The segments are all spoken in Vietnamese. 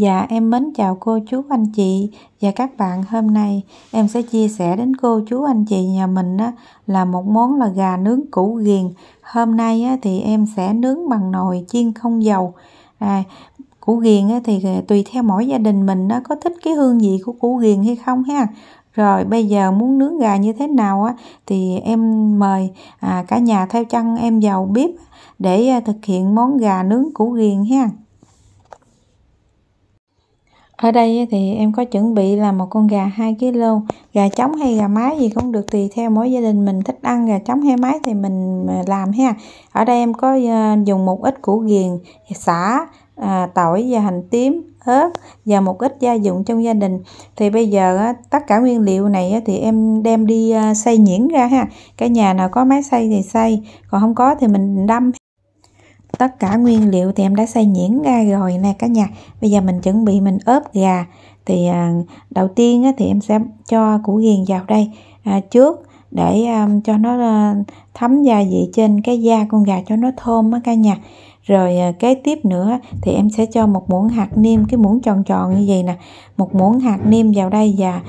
Dạ em mến chào cô chú anh chị và các bạn hôm nay em sẽ chia sẻ đến cô chú anh chị nhà mình á, là một món là gà nướng củ ghiền hôm nay á, thì em sẽ nướng bằng nồi chiên không dầu à, củ ghiền á, thì tùy theo mỗi gia đình mình nó có thích cái hương vị của củ ghiền hay không ha rồi bây giờ muốn nướng gà như thế nào á thì em mời à, cả nhà theo chân em vào bếp để à, thực hiện món gà nướng củ ghiền ha ở đây thì em có chuẩn bị là một con gà 2 kg gà trống hay gà mái gì cũng được tùy theo mỗi gia đình mình thích ăn gà trống hay mái thì mình à, làm ha ở đây em có à, dùng một ít củ ghiền xả à, tỏi và hành tím ớt và một ít gia dụng trong gia đình thì bây giờ tất cả nguyên liệu này thì em đem đi à, xay nhuyễn ra ha cái nhà nào có máy xay thì xay còn không có thì mình đâm tất cả nguyên liệu thì em đã xay nhuyễn ra rồi nè cả nhà bây giờ mình chuẩn bị mình ướp gà thì à, đầu tiên thì em sẽ cho củ ghiền vào đây à, trước để à, cho nó thấm gia vị trên cái da con gà cho nó thơm á cả nhà rồi kế tiếp nữa thì em sẽ cho một muỗng hạt niêm cái muỗng tròn tròn như vậy nè một muỗng hạt niêm vào đây và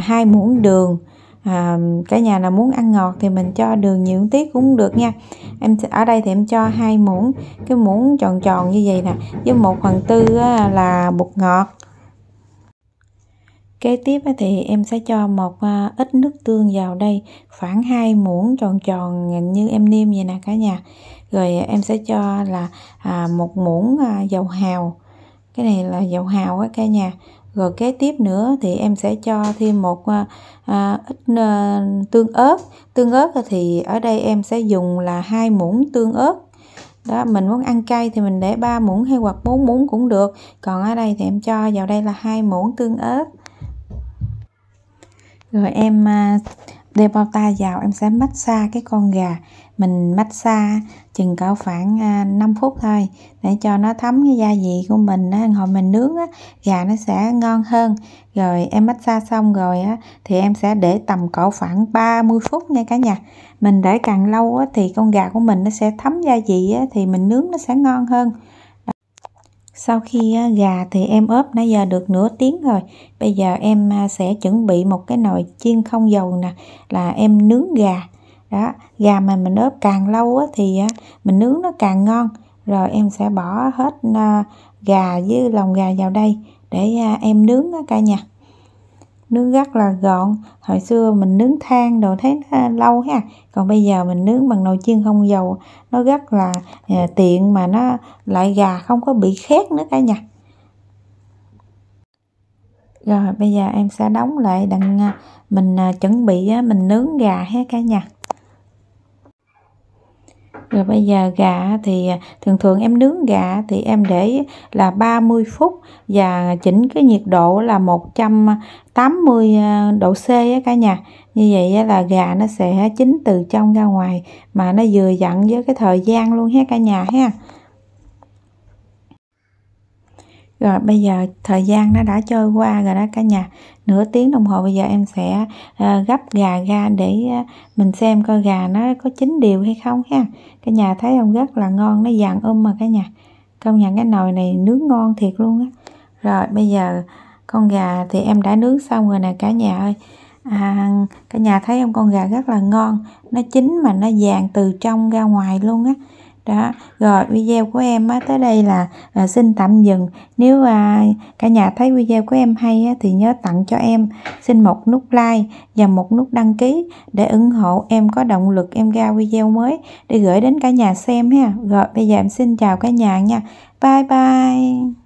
hai muỗng đường à, cả nhà nào muốn ăn ngọt thì mình cho đường nhiều tiết cũng được nha em ở đây thì em cho hai muỗng cái muỗng tròn tròn như vậy nè với một phần tư là bột ngọt kế tiếp thì em sẽ cho một à, ít nước tương vào đây khoảng hai muỗng tròn tròn như em niêm vậy nè cả nhà rồi em sẽ cho là à, một muỗng à, dầu hào cái này là dầu hào á cả nhà rồi kế tiếp nữa thì em sẽ cho thêm một à, à, ít à, tương ớt tương ớt thì ở đây em sẽ dùng là hai muỗng tương ớt đó mình muốn ăn cay thì mình để 3 muỗng hay hoặc 4 muỗng cũng được còn ở đây thì em cho vào đây là hai muỗng tương ớt rồi em à, đeo bao tay vào em sẽ massage cái con gà mình massage chừng cỡ khoảng 5 à, phút thôi để cho nó thấm cái gia vị của mình á hồi mình nướng á gà nó sẽ ngon hơn rồi em massage xong rồi á thì em sẽ để tầm cỡ khoảng 30 phút nha cả nhà mình để càng lâu á thì con gà của mình nó sẽ thấm gia vị á thì mình nướng nó sẽ ngon hơn sau khi gà thì em ướp nãy giờ được nửa tiếng rồi bây giờ em à, sẽ chuẩn bị một cái nồi chiên không dầu nè là em nướng gà đó gà mà mình ướp càng lâu á thì mình nướng nó càng ngon rồi em sẽ bỏ hết à, gà với lòng gà vào đây để à, em nướng cả nhà nướng rất là gọn hồi xưa mình nướng than đồ thấy nó lâu ha còn bây giờ mình nướng bằng nồi chiên không dầu nó rất là à, tiện mà nó lại gà không có bị khét nữa cả nhà rồi bây giờ em sẽ đóng lại đằng à, mình à, chuẩn bị mình nướng gà ha cả nhà rồi bây giờ gà thì à, thường thường em nướng gà thì em để là 30 phút và chỉnh cái nhiệt độ là 180 à, độ C á cả nhà. Như vậy là gà nó sẽ chín từ trong ra ngoài mà nó vừa dặn với cái thời gian luôn ha cả nhà ha. rồi bây giờ thời gian nó đã trôi qua rồi đó cả nhà nửa tiếng đồng hồ bây giờ em sẽ uh, gấp gà ra để uh, mình xem coi gà nó có chín đều hay không ha cả nhà thấy không rất là ngon nó vàng um mà cả nhà công nhận cái nồi này nướng ngon thiệt luôn á rồi bây giờ con gà thì em đã nướng xong rồi nè cả nhà ơi à, cả nhà thấy không con gà rất là ngon nó chín mà nó vàng từ trong ra ngoài luôn á đó rồi video của em á, tới đây là, là xin tạm dừng nếu à, cả nhà thấy video của em hay á, thì nhớ tặng cho em xin một nút like và một nút đăng ký để ủng hộ em có động lực em ra video mới để gửi đến cả nhà xem ha rồi bây giờ em xin chào cả nhà nha bye bye